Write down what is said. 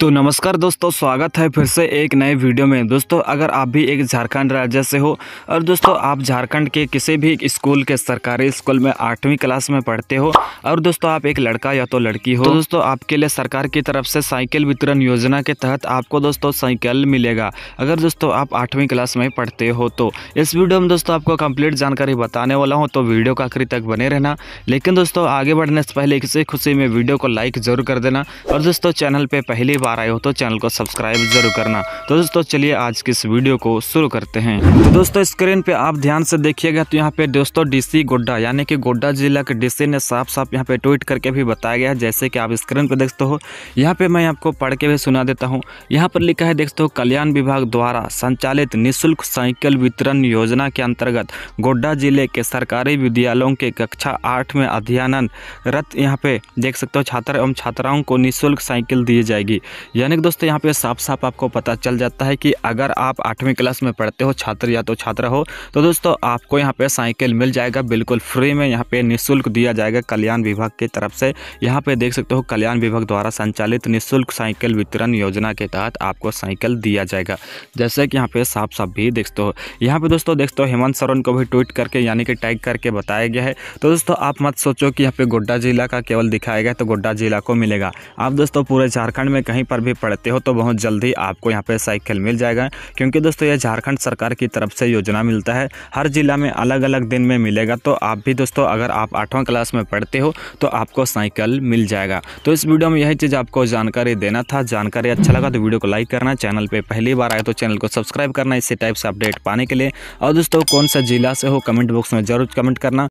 तो नमस्कार दोस्तों स्वागत है फिर से एक नए वीडियो में दोस्तों अगर आप भी एक झारखंड राज्य से हो और दोस्तों आप झारखंड के किसी भी स्कूल के सरकारी स्कूल में आठवीं क्लास में पढ़ते हो और दोस्तों आप एक लड़का या तो लड़की हो तो दोस्तों आपके लिए सरकार की तरफ से साइकिल वितरण योजना के तहत आपको दोस्तों साइकिल मिलेगा अगर दोस्तों आप आठवीं क्लास में पढ़ते हो तो इस वीडियो में दोस्तों आपको कम्प्लीट जानकारी बताने वाला हूँ तो वीडियो का आखिरी तक बने रहना लेकिन दोस्तों आगे बढ़ने से पहले किसी खुशी में वीडियो को लाइक जरूर कर देना और दोस्तों चैनल पर पहली बार आए हो तो चैनल को सब्सक्राइब जरूर करना तो दोस्तों चलिए आज की इस वीडियो को शुरू करते हैं तो दोस्तों स्क्रीन पे आप ध्यान से देखिएगा तो यहाँ पे दोस्तों डीसी गोड्डा यानी कि गोड्डा जिला के डीसी ने साफ साफ यहाँ पे ट्वीट करके भी बताया गया जैसे कि आप स्क्रीन पर देखते हो यहाँ पे मैं आपको पढ़ के भी सुना देता हूँ यहाँ पर लिखा है देखते हो कल्याण विभाग द्वारा संचालित निःशुल्क साइकिल वितरण योजना के अंतर्गत गोड्डा जिले के सरकारी विद्यालयों के कक्षा आठ में अध्ययनरत यहाँ पे देख सकते हो छात्र एवं छात्राओं को निःशुल्क साइकिल दी जाएगी यानी कि दोस्तों यहाँ पे साफ साफ आपको पता चल जाता है कि अगर आप आठवीं क्लास में पढ़ते हो छात्र या तो छात्रा हो तो दोस्तों आपको यहाँ पे साइकिल मिल जाएगा बिल्कुल फ्री में यहाँ पे निःशुल्क दिया जाएगा कल्याण विभाग की तरफ से यहाँ पे देख सकते हो कल्याण विभाग द्वारा संचालित निःशुल्क साइकिल वितरण योजना के तहत आपको साइकिल दिया जाएगा जैसे कि यहाँ पे साफ साफ भी देखते हो यहाँ पे दोस्तों देखते हो हेमंत सरोन को भी ट्वीट करके यानी कि टैग करके बताया गया है तो दोस्तों आप मत सोचो कि यहाँ पे गोड्डा जिला का केवल दिखाया गया तो गोड्डा जिला को मिलेगा आप दोस्तों पूरे झारखंड में कहीं पर भी पढ़ते हो तो बहुत जल्दी आपको यहाँ पे साइकिल मिल जाएगा क्योंकि दोस्तों यह झारखंड सरकार की तरफ से योजना मिलता है हर ज़िला में अलग अलग दिन में मिलेगा तो आप भी दोस्तों अगर आप आठवां क्लास में पढ़ते हो तो आपको साइकिल मिल जाएगा तो इस वीडियो में यही चीज़ आपको जानकारी देना था जानकारी अच्छा लगा तो वीडियो को लाइक करना चैनल पर पहली बार आए तो चैनल को सब्सक्राइब करना इसी टाइप से अपडेट पाने के लिए और दोस्तों कौन सा जिला से हो कमेंट बॉक्स में ज़रूर कमेंट करना